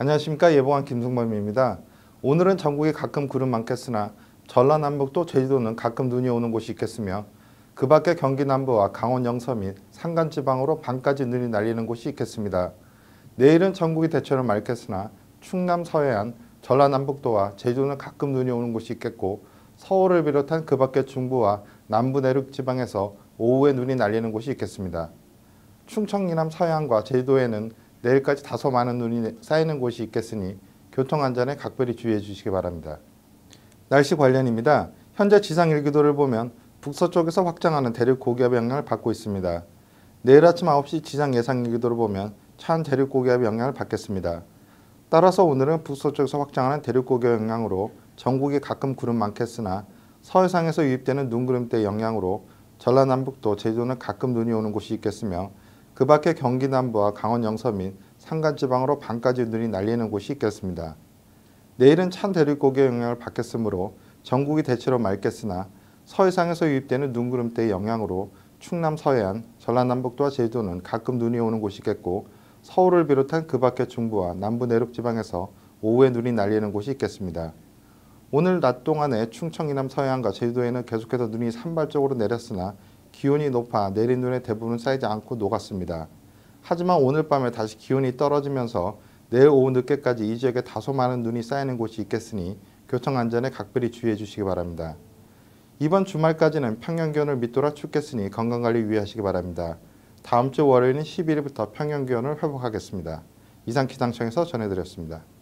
안녕하십니까 예보관 김승범입니다. 오늘은 전국이 가끔 구름 많겠으나 전라 남북도 제주도는 가끔 눈이 오는 곳이 있겠으며 그 밖에 경기 남부와 강원 영서 및 산간 지방으로 밤까지 눈이 날리는 곳이 있겠습니다. 내일은 전국이 대체로 맑겠으나 충남 서해안, 전라 남북도와 제주도는 가끔 눈이 오는 곳이 있겠고 서울을 비롯한 그 밖의 중부와 남부 내륙 지방에서 오후에 눈이 날리는 곳이 있겠습니다. 충청 이남 서해안과 제주도에는 내일까지 다소 많은 눈이 쌓이는 곳이 있겠으니 교통안전에 각별히 주의해 주시기 바랍니다. 날씨 관련입니다. 현재 지상일기도를 보면 북서쪽에서 확장하는 대륙 고기압 영향을 받고 있습니다. 내일 아침 9시 지상 예상일기도를 보면 찬 대륙 고기압 영향을 받겠습니다. 따라서 오늘은 북서쪽에서 확장하는 대륙 고기압 영향으로 전국이 가끔 구름 많겠으나 서해상에서 유입되는 눈구름대 영향으로 전라남북도 제주도는 가끔 눈이 오는 곳이 있겠으며 그 밖에 경기 남부와 강원 영서 및 산간 지방으로 밤까지 눈이 날리는 곳이 있겠습니다. 내일은 찬 대륙고기의 영향을 받겠으므로 전국이 대체로 맑겠으나 서해상에서 유입되는 눈구름대의 영향으로 충남 서해안, 전라남북도와 제주도는 가끔 눈이 오는 곳이 있겠고 서울을 비롯한 그 밖의 중부와 남부 내륙 지방에서 오후에 눈이 날리는 곳이 있겠습니다. 오늘 낮 동안에 충청 이남 서해안과 제주도에는 계속해서 눈이 산발적으로 내렸으나 기온이 높아 내린 눈에 대부분 쌓이지 않고 녹았습니다. 하지만 오늘 밤에 다시 기온이 떨어지면서 내일 오후 늦게까지 이 지역에 다소 많은 눈이 쌓이는 곳이 있겠으니 교통안전에 각별히 주의해 주시기 바랍니다. 이번 주말까지는 평년 기온을 밑돌아 춥겠으니 건강관리 유의하시기 바랍니다. 다음 주 월요일인 11일부터 평년 기온을 회복하겠습니다. 이상 기상청에서 전해드렸습니다.